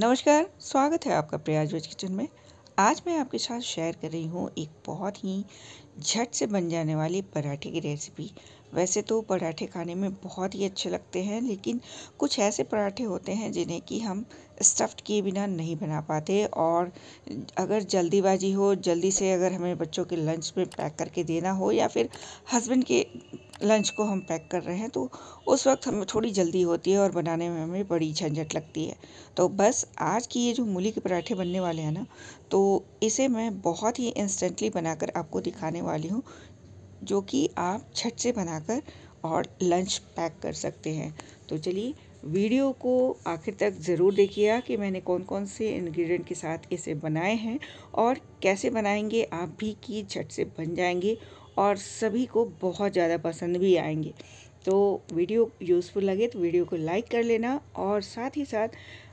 नमस्कार स्वागत है आपका प्रयाज वेज किचन में आज मैं आपके साथ शेयर कर रही हूँ एक बहुत ही झट से बन जाने वाली पराठे की रेसिपी वैसे तो पराठे खाने में बहुत ही अच्छे लगते हैं लेकिन कुछ ऐसे पराठे होते हैं जिन्हें कि हम स्टफ़्ड किए बिना नहीं बना पाते और अगर जल्दीबाजी हो जल्दी से अगर हमें बच्चों के लंच में पैक करके देना हो या फिर हस्बैंड के लंच को हम पैक कर रहे हैं तो उस वक्त हमें थोड़ी जल्दी होती है और बनाने में हमें बड़ी झंझट लगती है तो बस आज की ये जो मूली के पराठे बनने वाले हैं ना तो इसे मैं बहुत ही इंस्टेंटली बनाकर आपको दिखाने वाली हूँ जो कि आप छट से बनाकर और लंच पैक कर सकते हैं तो चलिए वीडियो को आखिर तक ज़रूर देखिएगा कि मैंने कौन कौन से इंग्रेडिएंट के साथ इसे बनाए हैं और कैसे बनाएंगे आप भी कि झट से बन जाएंगे और सभी को बहुत ज़्यादा पसंद भी आएंगे तो वीडियो यूज़फुल लगे तो वीडियो को लाइक कर लेना और साथ ही साथ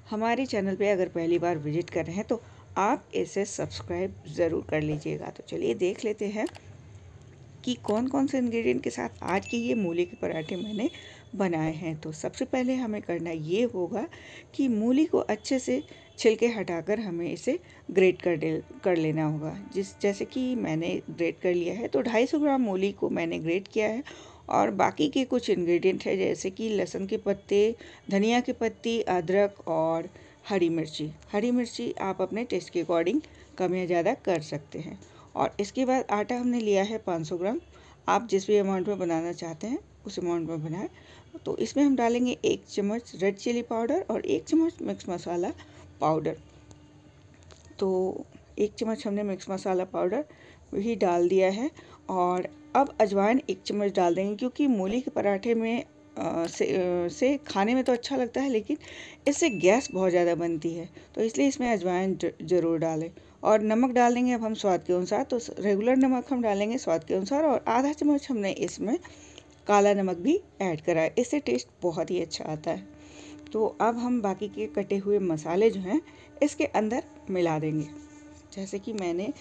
हमारे चैनल पे अगर पहली बार विजिट कर रहे हैं तो आप इसे सब्सक्राइब ज़रूर कर लीजिएगा तो चलिए देख लेते हैं कि कौन कौन से इंग्रेडिएंट के साथ आज के ये मूली के पराठे मैंने बनाए हैं तो सबसे पहले हमें करना ये होगा कि मूली को अच्छे से छिलके हटाकर हमें इसे ग्रेट कर दे कर लेना होगा जिस जैसे कि मैंने ग्रेट कर लिया है तो 250 ग्राम मूली को मैंने ग्रेट किया है और बाकी के कुछ इंग्रेडिएंट है जैसे कि लहसुन के पत्ते धनिया के पत्ती अदरक और हरी मिर्ची हरी मिर्ची आप अपने टेस्ट के अकॉर्डिंग कम या ज़्यादा कर सकते हैं और इसके बाद आटा हमने लिया है 500 ग्राम आप जिस भी अमाउंट में बनाना चाहते हैं उस अमाउंट में बनाएं तो इसमें हम डालेंगे एक चम्मच रेड चिली पाउडर और एक चम्मच मिक्स मसाला पाउडर तो एक चम्मच हमने मिक्स मसाला पाउडर भी डाल दिया है और अब अजवाइन एक चम्मच डाल देंगे क्योंकि मूली के पराठे में से, से खाने में तो अच्छा लगता है लेकिन इससे गैस बहुत ज़्यादा बनती है तो इसलिए इसमें अजवाइन ज़रूर डालें और नमक डाल देंगे अब हम स्वाद के अनुसार तो रेगुलर नमक हम डालेंगे स्वाद के अनुसार और आधा चम्मच हमने इसमें काला नमक भी ऐड करा है इससे टेस्ट बहुत ही अच्छा आता है तो अब हम बाकी के कटे हुए मसाले जो हैं इसके अंदर मिला देंगे जैसे कि मैंने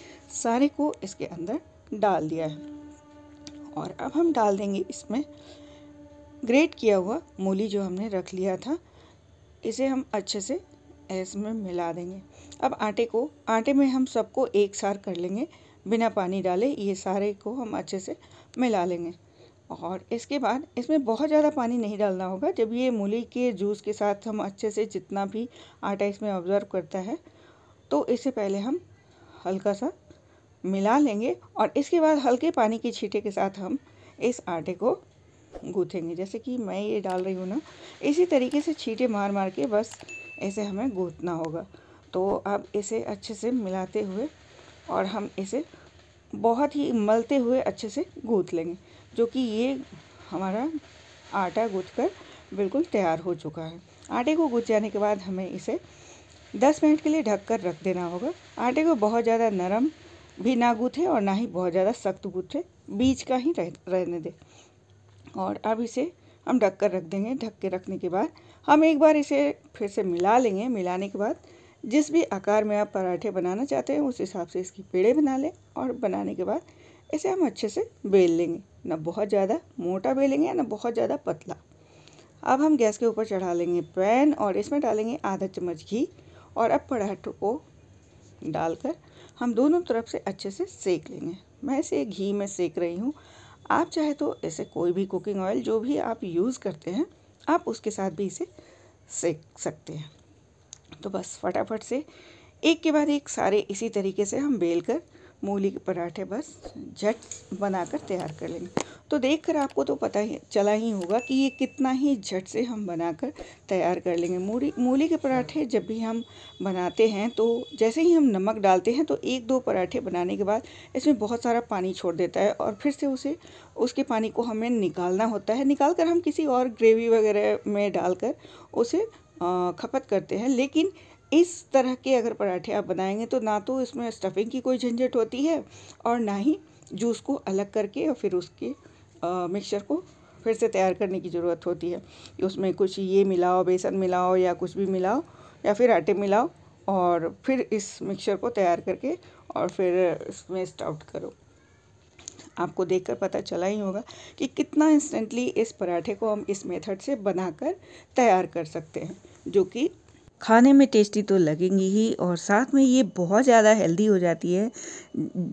सारे को इसके अंदर डाल दिया है और अब हम डाल देंगे इसमें ग्रेट किया हुआ मूली जो हमने रख लिया था इसे हम अच्छे से इसमें मिला देंगे अब आटे को आटे में हम सबको एक सार कर लेंगे बिना पानी डाले ये सारे को हम अच्छे से मिला लेंगे और इसके बाद इसमें बहुत ज़्यादा पानी नहीं डालना होगा जब ये मूली के जूस के साथ हम अच्छे से जितना भी आटा इसमें ऑब्ज़र्व करता है तो इससे पहले हम हल्का सा मिला लेंगे और इसके बाद हल्के पानी के छीटे के साथ हम इस आटे को गूँथेंगे जैसे कि मैं ये डाल रही हूँ ना इसी तरीके से छीटे मार मार के बस ऐसे हमें गूँथना होगा तो अब इसे अच्छे से मिलाते हुए और हम इसे बहुत ही मलते हुए अच्छे से गूँथ लेंगे जो कि ये हमारा आटा गूँथ कर बिल्कुल तैयार हो चुका है आटे को गूँथ जाने के बाद हमें इसे 10 मिनट के लिए ढक कर रख देना होगा आटे को बहुत ज़्यादा नरम भी ना गूँथे और ना ही बहुत ज़्यादा सख्त गूँथे बीच का ही रह रहने दे और अब इसे हम ढक कर रख देंगे ढक के रखने के बाद हम एक बार इसे फिर से मिला लेंगे मिलाने के बाद जिस भी आकार में आप पराठे बनाना चाहते हैं उस हिसाब से इसकी पेड़े बना लें और बनाने के बाद इसे हम अच्छे से बेल लेंगे ना बहुत ज़्यादा मोटा बेलेंगे ना बहुत ज़्यादा पतला अब हम गैस के ऊपर चढ़ा लेंगे पैन और इसमें डालेंगे आधा चम्मच घी और अब पराठों को डालकर हम दोनों तरफ से अच्छे से सेक लेंगे मैं इसे घी में सेक रही हूँ आप चाहे तो ऐसे कोई भी कुकिंग ऑयल जो भी आप यूज़ करते हैं आप उसके साथ भी इसे सेक सकते हैं तो बस फटाफट से एक के बाद एक सारे इसी तरीके से हम बेल कर मूली के पराठे बस झट बनाकर तैयार कर लेंगे तो देखकर आपको तो पता ही चला ही होगा कि ये कितना ही झट से हम बनाकर तैयार कर लेंगे मूली मूली के पराठे जब भी हम बनाते हैं तो जैसे ही हम नमक डालते हैं तो एक दो पराठे बनाने के बाद इसमें बहुत सारा पानी छोड़ देता है और फिर से उसे उसके पानी को हमें निकालना होता है निकाल कर हम किसी और ग्रेवी वगैरह में डालकर उसे खपत करते हैं लेकिन इस तरह के अगर पराठे आप बनाएंगे तो ना तो इसमें स्टफिंग की कोई झंझट होती है और ना ही जूस को अलग करके और फिर उसके मिक्सचर को फिर से तैयार करने की ज़रूरत होती है उसमें कुछ ये मिलाओ बेसन मिलाओ या कुछ भी मिलाओ या फिर आटे मिलाओ और फिर इस मिक्सचर को तैयार करके और फिर इसमें स्टाउट करो आपको देखकर पता चला ही होगा कि कितना इंस्टेंटली इस पराठे को हम इस मेथड से बनाकर तैयार कर सकते हैं जो कि खाने में टेस्टी तो लगेंगी ही और साथ में ये बहुत ज़्यादा हेल्दी हो जाती है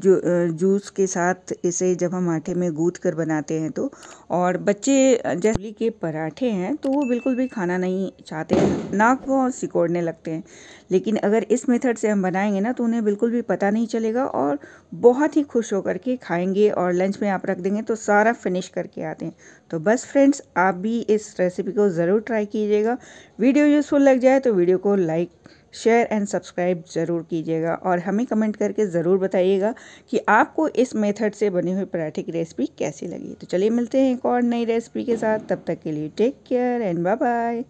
जो जूस के साथ इसे जब हम आटे में गूँथ कर बनाते हैं तो और बच्चे जैसे के पराठे हैं तो वो बिल्कुल भी खाना नहीं चाहते नाक वो सिकोड़ने लगते हैं लेकिन अगर इस मेथड से हम बनाएंगे ना तो उन्हें बिल्कुल भी पता नहीं चलेगा और बहुत ही खुश होकर के खाएँगे और लंच में आप रख देंगे तो सारा फिनिश करके आते हैं तो बस फ्रेंड्स आप भी इस रेसिपी को ज़रूर ट्राई कीजिएगा वीडियो यूज़फुल लग जाए तो वीडियो वीडियो को लाइक शेयर एंड सब्सक्राइब ज़रूर कीजिएगा और हमें कमेंट करके ज़रूर बताइएगा कि आपको इस मेथड से बनी हुई पराठे की रेसिपी कैसी लगी तो चलिए मिलते हैं एक और नई रेसिपी के साथ तब तक के लिए take care and bye bye